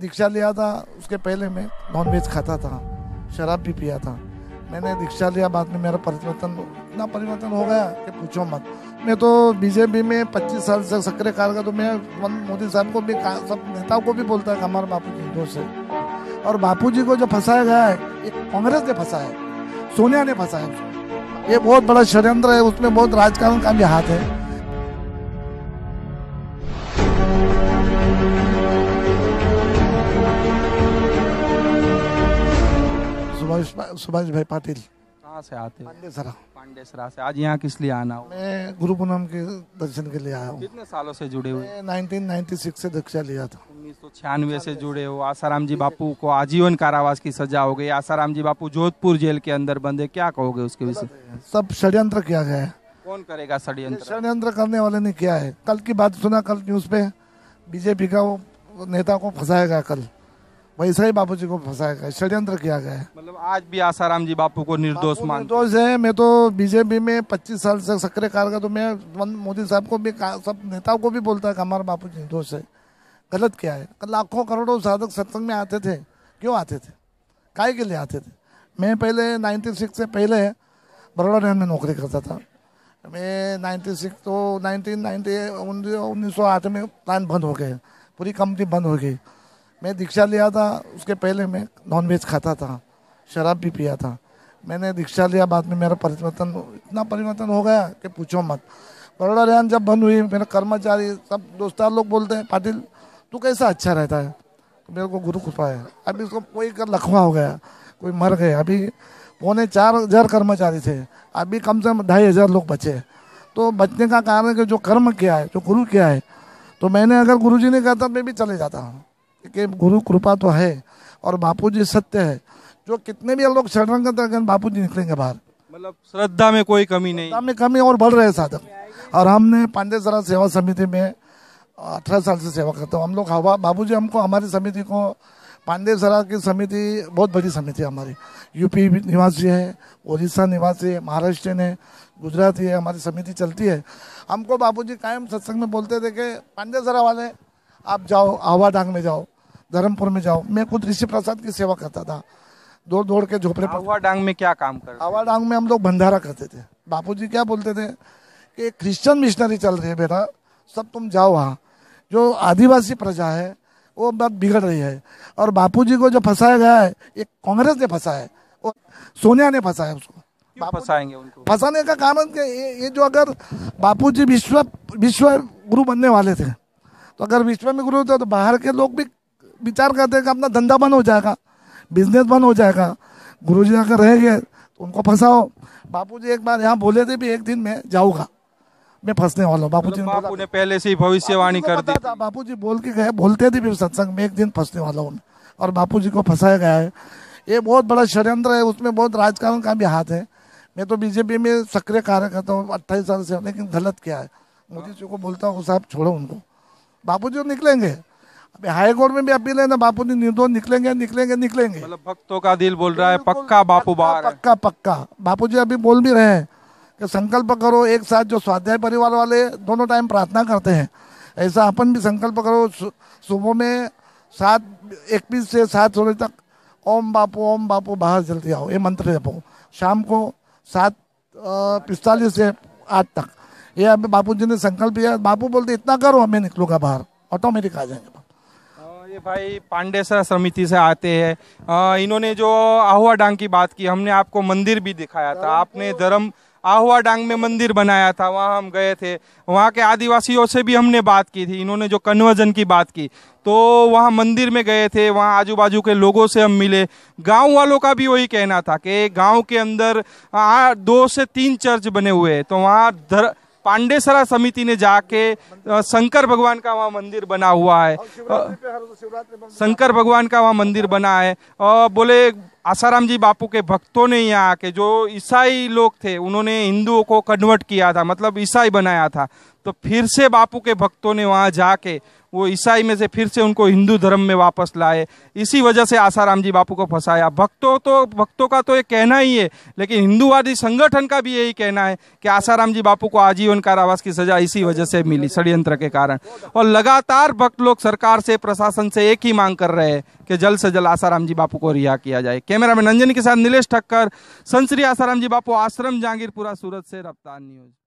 दीक्षा लिया था उसके पहले मैं नॉन वेज खाता था शराब भी पिया था मैंने दीक्षा लिया बाद में मेरा परिवर्तन इतना परिवर्तन हो गया कि पूछो मत मैं तो बीजेपी में 25 साल से सक्रिय का तो मैं मोदी साहब को भी सब नेताओं को भी बोलता है हमारे बापू जी हिंदू से और बापू जी को जो फंसाया गया है कांग्रेस ने फंसाया है सोनिया ने फंसाया ये बहुत बड़ा षडयंत्र है उसमें बहुत राजकारण का भी हाथ है सुभाष भाई पाटिल कहाँ से आते पांडेसरा पांडेसरा से आज यहाँ किस लिए आना मैं गुरु पूनम के दर्शन के लिए आया हूँ कितने सालों से जुड़े हुए नाइनटीन नाइन्टी सिक्स से दीक्षा लिया था उन्नीस सौ छियानवे से जुड़े हो आसाराम जी बापू को आजीवन कारावास की सजा हो गई आसाराम जी बापू जोधपुर जेल के अंदर बंद है क्या कहोगे उसके विषय सब षड्यंत्र किया गया है कौन करेगा षड्यंत्र षड्यंत्र करने वाले ने किया है कल की बात सुना कल न्यूज पे बीजेपी का वो नेता को गया कल वही सही बापू जी को फंसाया गया षड्यंत्र किया गया है मतलब आज भी आसाराम जी बापू को निर्दोष मान निर्दोष है मैं तो बीजेपी में 25 साल से सक्रिय कार्यरत तो मैं मोदी साहब को भी सब नेताओं को भी बोलता है कि हमारा बापू जी निर्दोष है गलत क्या है लाखों करोड़ों साधक सत्संग में आते थे क्यों आते थे काय के लिए आते थे मैं पहले नाइन्टी सिक्स से पहले बरोड़ा रेल में नौकरी करता था मैं नाइन्टी सिक्स तो नाइनटीन नाइन्टी उन्नीस सौ आठ में प्लान बंद हो गए पूरी कंपनी बंद हो गई मैं दीक्षा लिया था उसके पहले मैं नॉनवेज खाता था शराब भी पिया था मैंने दीक्षा लिया बाद में मेरा परिवर्तन इतना परिवर्तन हो गया कि पूछो मत बड़ोड़ा रेहान जब बंद हुई मेरे कर्मचारी सब दोस्तार लोग बोलते हैं पाटिल तू कैसा अच्छा रहता है तो मेरे को गुरु कृपा है अभी उसको कोई कर लखवा हो गया कोई मर गए अभी पौने चार हजार कर्मचारी थे अभी कम से कम ढाई हजार लोग बचे तो बचने का कारण है कि जो कर्म किया है जो गुरु किया है तो मैंने अगर गुरुजी ने कहा था मैं भी चले जाता हूँ कि गुरु कृपा तो है और बापू जी सत्य है जो कितने भी लोग शरण करते बापू जी निकलेंगे बाहर मतलब श्रद्धा में कोई कमी नहीं श्रद्धा में कमी और बढ़ रहे साधक और हमने पांडे सरा सेवा समिति में अठारह साल से सेवा करते हूँ हम लोग हवा बाबू जी हमको हमारी समिति को पांडे सरा की समिति बहुत बड़ी समिति है हमारी यूपी निवासी है उड़ीसा निवासी है महाराष्ट्र है गुजराती है हमारी समिति चलती है हमको बाबूजी कायम सत्संग में बोलते थे कि पांडे सरा वाले आप जाओ हवा डांग में जाओ धर्मपुर में जाओ मैं खुद ऋषि प्रसाद की सेवा करता था दौड़ दौड़ के झोपड़े पर हवा डांग में क्या काम कर आवा डांग में हम लोग भंडारा करते थे जी क्या बोलते थे कि क्रिश्चियन मिशनरी चल रही है बेटा सब तुम जाओ वहाँ जो आदिवासी प्रजा है वो बात बिगड़ रही है और बापूजी को जो फंसाया गया है ये कांग्रेस ने फंसा है और सोनिया ने फंसा है उसको फंसाएंगे उनको फंसाने का कारण ये ये जो अगर बापूजी विश्व विश्व गुरु बनने वाले थे तो अगर विश्व में गुरु थे तो बाहर के लोग भी विचार करते हैं कि अपना धंधा बंद हो जाएगा बिजनेस बंद हो जाएगा गुरु जी अगर रह गए तो उनको फंसाओ बापू जी एक बार यहाँ बोले थे भी एक दिन मैं जाऊँगा मैं फंसने वाला हूँ बापू जी मतलब बापू ने पहले से ही भविष्यवाणी कर दी था बापू जी बोल के गए बोलते थे भी सत्संग में एक दिन फंसने वाला हूँ और बापू जी को फंसाया गया है ये बहुत बड़ा षड्यंत्र है उसमें बहुत राजकारण का भी हाथ है मैं तो बीजेपी में सक्रिय कार्यकर्ता हूँ अट्ठाईस साल से लेकिन गलत क्या है मोदी जी को बोलता हूँ साहब छोड़ो उनको बापू जी तो निकलेंगे अभी हाई कोर्ट में भी अपील है ना बापू जी निर्दोष निकलेंगे निकलेंगे निकलेंगे मतलब भक्तों का दिल बोल रहा है पक्का बापू बाहर पक्का पक्का बापू जी अभी बोल भी रहे हैं कि संकल्प करो एक साथ जो स्वाध्याय परिवार वाले दोनों टाइम प्रार्थना करते हैं ऐसा अपन भी संकल्प करो सुबह में सात इक्कीस से सात सोलह तक ओम बापू ओम बापू बाहर चलते आओ ये मंत्र जपो शाम को सात पिस्तालीस से आठ तक ये अभी बापू जी ने संकल्प लिया बापू बोलते इतना करो हमें निकलूंगा बाहर ऑटोमेटिक आ जाएंगे भाई पांडेसरा समिति से आते हैं इन्होंने जो आहुआ डांग की बात की हमने आपको मंदिर भी दिखाया था आपने धर्म आहुआ डांग में मंदिर बनाया था वहाँ हम गए थे वहाँ के आदिवासियों से भी हमने बात की थी इन्होंने जो कन्वर्जन की बात की तो वहाँ मंदिर में गए थे वहाँ आजू बाजू के लोगों से हम मिले गांव वालों का भी वही कहना था कि गांव के अंदर आ, दो से तीन चर्च बने हुए हैं तो वहाँ पांडेसरा समिति ने जाके शंकर भगवान का वहाँ मंदिर बना हुआ है शंकर भगवान का वहाँ मंदिर बना है और बोले आसाराम जी बापू के भक्तों ने यहाँ आके जो ईसाई लोग थे उन्होंने हिंदुओं को कन्वर्ट किया था मतलब ईसाई बनाया था तो फिर से बापू के भक्तों ने वहाँ जाके वो ईसाई में से फिर से उनको हिंदू धर्म में वापस लाए इसी वजह से आसाराम जी बापू को फंसाया भक्तों तो भक्तों का तो ये कहना ही है लेकिन हिंदूवादी संगठन का भी यही कहना है कि आसाराम जी बापू को आजीवन कारावास की सजा इसी वजह से मिली षड्यंत्र के कारण और लगातार भक्त लोग सरकार से प्रशासन से एक ही मांग कर रहे हैं कि जल्द से जल्द आसाराम जी बापू को रिहा किया जाए कैमरा मैन के साथ नीलेष ठक्कर संश्री आसाराम जी बापू आश्रम जहांगीरपुरा सूरत से रफ्तार न्यूज